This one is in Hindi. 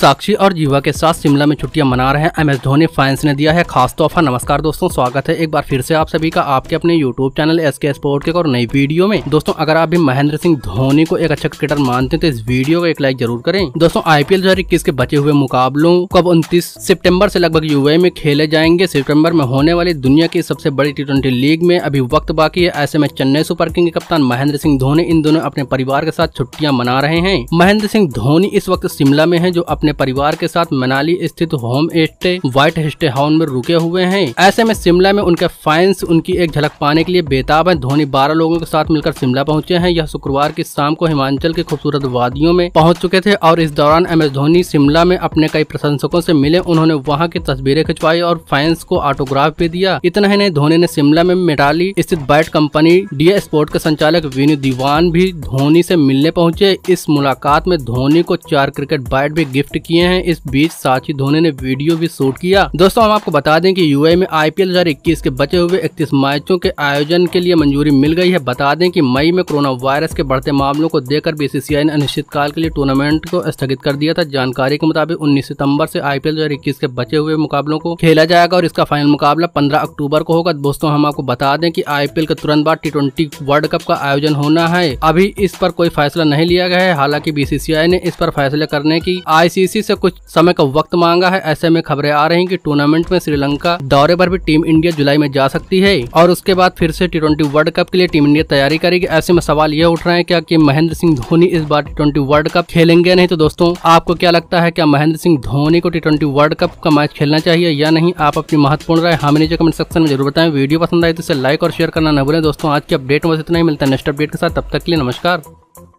साक्षी और जीवा के साथ शिमला में छुट्टियां मना रहे हैं एम एस धोनी फैंस ने दिया है खास तोहफा नमस्कार दोस्तों स्वागत है एक बार फिर से आप सभी का आपके अपने YouTube channel S K sport के और नई वीडियो में दोस्तों अगर आप भी महेंद्र सिंह धोनी को एक अच्छा क्रिकेटर मानते हैं तो इस वीडियो को एक लाइक जरूर करें दोस्तों आईपीएल दो हजार इक्कीस के बचे हुए मुकाबलों कब उनतीस सितम्बर ऐसी लगभग यूए में खेले जाएंगे सितम्बर में होने वाली दुनिया की सबसे बड़ी टी ट्वेंटी लीग में अभी वक्त बाकी है ऐसे में चेन्नई सुपर किंग के कप्तान महेंद्र सिंह धोनी इन दोनों अपने परिवार के साथ छुट्टियाँ मना रहे हैं महेंद्र सिंह धोनी इस वक्त शिमला में है जो अपने परिवार के साथ मनाली स्थित होम स्टे व्हाइट स्टे हाउन में रुके हुए हैं ऐसे में शिमला में उनके फैंस उनकी एक झलक पाने के लिए बेताब है धोनी बारह लोगों के साथ मिलकर शिमला पहुंचे हैं यह शुक्रवार की शाम को हिमाचल के खूबसूरत वादियों में पहुंच चुके थे और इस दौरान एम एस धोनी शिमला में अपने कई प्रशंसकों से मिले उन्होंने वहां की तस्वीरें खिंचवाई और फैंस को ऑटोग्राफ भी दिया इतना ही नहीं धोनी ने शिमला में मेटाली स्थित बैट कंपनी डी स्पोर्ट के संचालक विनी दीवान भी धोनी से मिलने पहुंचे इस मुलाकात में धोनी को चार क्रिकेट बैट भी गिफ्ट शिफ्ट किए हैं इस बीच साची धोने ने वीडियो भी शूट किया दोस्तों हम आपको बता दें कि यूए में आईपीएल 2021 के बचे हुए इकतीस मैचों के आयोजन के लिए मंजूरी मिल गई है बता दें कि मई में कोरोना वायरस के बढ़ते मामलों को देखकर बीसीसीआई ने अनिश्चितकाल के लिए टूर्नामेंट को स्थगित कर दिया था जानकारी के मुताबिक उन्नीस सितम्बर ऐसी आई पी के बचे हुए मुकाबलों को खेला जाएगा और इसका फाइनल मुकाबला पंद्रह अक्टूबर को होगा दोस्तों हम आपको बता दें की आई के तुरंत बाद टी वर्ल्ड कप का आयोजन होना है अभी इस पर कोई फैसला नहीं लिया गया है हालांकि बीसीसीआई ने इस पर फैसला करने की आई आईसीसी से कुछ समय का वक्त मांगा है ऐसे में खबरें आ रही कि टूर्नामेंट में श्रीलंका दौरे पर भी टीम इंडिया जुलाई में जा सकती है और उसके बाद फिर से टी वर्ल्ड कप के लिए टीम इंडिया तैयारी करेगी ऐसे में सवाल यह उठ रहे हैं क्या की महेंद्र सिंह धोनी इस बार टी वर्ल्ड कप खेलेंगे नहीं तो दोस्तों आपको क्या लगता है क्या महेंद्र सिंह धोनी को टी वर्ल्ड कप का मैच खेलना चाहिए या नहीं आप अपनी महत्वपूर्ण राय हमें नीचे कमेंट सेक्शन में जरूर बताएं वीडियो पसंद आए तो इसे लाइक और शेयर करना न भूलें दोस्तों आज की अपडेट में इतना ही मिलता है नेक्स्ट अपडेट के साथ तब तक के लिए नमस्कार